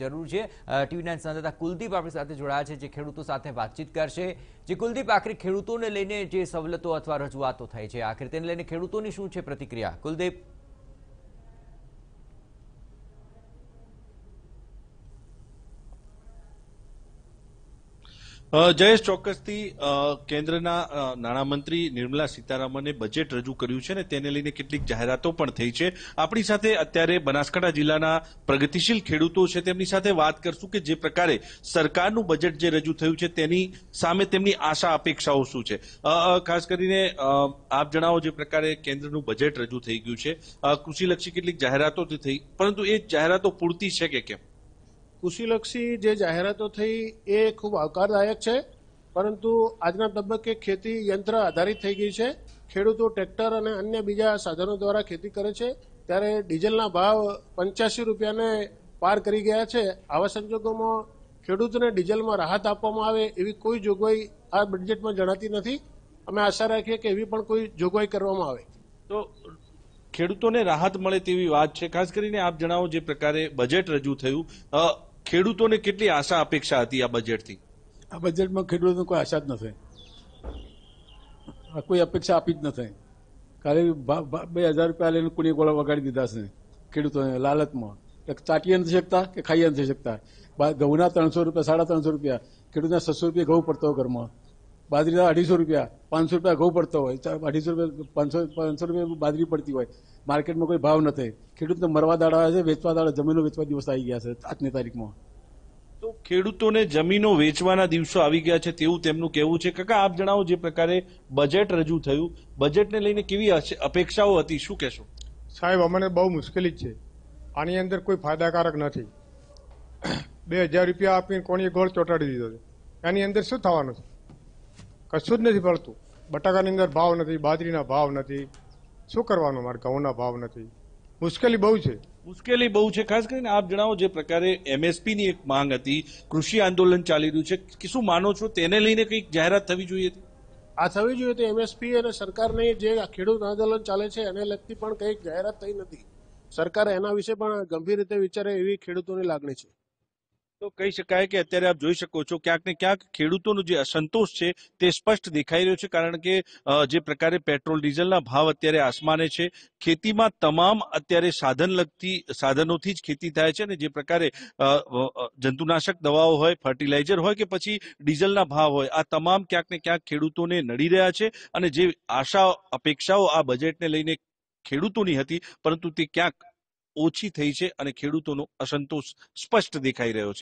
જરૂર છે TV nine સંવાદદાતા કુલદીપ આપણી સાથે જોડાયા છે જે ખેડૂતો સાથે વાતચીત કરશે જે કુલદીપ આખરે ખેડૂતોને લઈને જે સવલતો અથવા રજૂઆતો થઈ છે આખરે તેને લઈને ખેડૂતોની શું છે પ્રતિક્રિયા કુલદીપ જયેશ ચોક્કસથી કેન્દ્રના નાણામંત્રી નિર્મલા સીતારામને બજેટ રજૂ કર્યું છે અને તેને લઈને કેટલીક જાહેરાતો પણ થઈ છે આપણી સાથે અત્યારે બનાસકાંઠા જિલ્લાના પ્રગતિશીલ ખેડૂતો છે તેમની સાથે વાત કરશું કે જે પ્રકારે સરકારનું બજેટ જે રજૂ થયું છે તેની સામે તેમની આશા અપેક્ષાઓ શું છે ખાસ કરીને આપ જણાવો જે પ્રકારે કેન્દ્રનું બજેટ રજૂ થઈ ગયું છે કૃષિલક્ષી કેટલીક જાહેરાતો થઈ પરંતુ એ જાહેરાતો પૂરતી છે કે કેમ કૃષિલક્ષી જે જાહેરાતો થઈ એ ખૂબ આવકારદાયક છે પરંતુ આજના તબક્કે ખેતી યંત્ર આધારિત થઈ ગઈ છે ખેડૂતો ટ્રેક્ટર અને અન્ય બીજા સાધનો દ્વારા ખેતી કરે છે ત્યારે ડીઝલના ભાવ પંચ્યાસી રૂપિયાને પાર કરી ગયા છે આવા સંજોગોમાં ખેડૂતોને ડીઝલમાં રાહત આપવામાં આવે એવી કોઈ જોગવાઈ આ બજેટમાં જણાતી નથી અમે આશા રાખીએ કે એવી પણ કોઈ જોગવાઈ કરવામાં આવે તો ખેડૂતોને રાહત મળે તેવી વાત છે ખાસ કરીને આપ જણાવો જે પ્રકારે બજેટ રજૂ થયું ખેડૂતોને કેટલી આશા અપેક્ષા હતી આ બજેટથી આ બજેટમાં ખેડૂતોને કોઈ આશા જ નથી કોઈ અપેક્ષા આપી જ નથી કાલે બે હજાર રૂપિયા લઈને કોની ગોળા વગાડી દીધા છે ખેડૂતોને લાલચમાં ચાટીએ નથી શકતા કે ખાઈએ નથી શકતા ઘઉંના ત્રણસો રૂપિયા સાડા ત્રણસો રૂપિયા ખેડૂતના છસો રૂપિયા ઘઉં પડતો હોય ઘરમાં બાજરીના અઢીસો રૂપિયા પાંચસો રૂપિયા ઘઉં પડતો હોય અઢીસો રૂપિયા પાંચસો પાંચસો રૂપિયા બાજરી પડતી હોય માર્કેટમાં કોઈ ભાવ નથી ખેડૂતને મરવા દાડા આવે છે વેચવા દાડા જમીનો વેચવા દિવસ આવી ગયા છે આજની તારીખમાં તો ખેડૂતોને જમીનો વેચવાના દિવસો આવી ગયા છે તેવું તેમનું કહેવું છે કાકા આપ જણાવો જે પ્રકારે બજેટ રજૂ થયું બજેટને લઈને કેવી અપેક્ષાઓ હતી શું કહેશો સાહેબ અમને બહુ મુશ્કેલી જ છે આની અંદર કોઈ ફાયદાકારક નથી બે હજાર રૂપિયા આપીને કોણીએ ગોળ ચોટાડી દીધો છે એની અંદર શું થવાનું છે કશું જ નથી પડતું બટાકાની અંદર ભાવ નથી બાજરીના ભાવ નથી શું કરવાનું મારે ઘઉંના ભાવ નથી મુશ્કેલી બહુ છે મુશ્કેલી બહુ છે ખાસ કરીને આપ જણાવો જે પ્રકારે એમએસપી ની એક માંગ હતી કૃષિ આંદોલન ચાલી રહ્યું છે કે શું માનો છો તેને લઈને કંઈક જાહેરાત થવી જોઈએ આ થવી જોઈએ તો એમએસપી અને સરકારને જે ખેડૂત આંદોલન ચાલે છે એને લગતી પણ કંઈક જાહેરાત થઈ નથી સરકાર એના વિશે પણ ગંભીર રીતે વિચારે એવી ખેડૂતોની લાગણી છે તો કહી શકાય કે અત્યારે આપ જોઈ શકો છો ક્યાંક ને ક્યાંક ખેડૂતોનો જે અસંતોષ છે તે સ્પષ્ટ દેખાઈ રહ્યો છે કારણ કે જે પ્રકારે પેટ્રોલ ડીઝલના ભાવ અત્યારે આસમાને છે ખેતીમાં તમામ અત્યારે સાધન લગતી સાધનોથી જ ખેતી થાય છે અને જે પ્રકારે જંતુનાશક દવાઓ હોય ફર્ટિલાઇઝર હોય કે પછી ડીઝલના ભાવ હોય આ તમામ ક્યાંક ને ક્યાંક ખેડૂતોને નડી રહ્યા છે અને જે આશા અપેક્ષાઓ આ બજેટને લઈને ખેડૂતોની હતી પરંતુ તે ક્યાંક ઓછી થઈ છે અને ખેડૂતોનો અસંતોષ સ્પષ્ટ દેખાઈ રહ્યો છે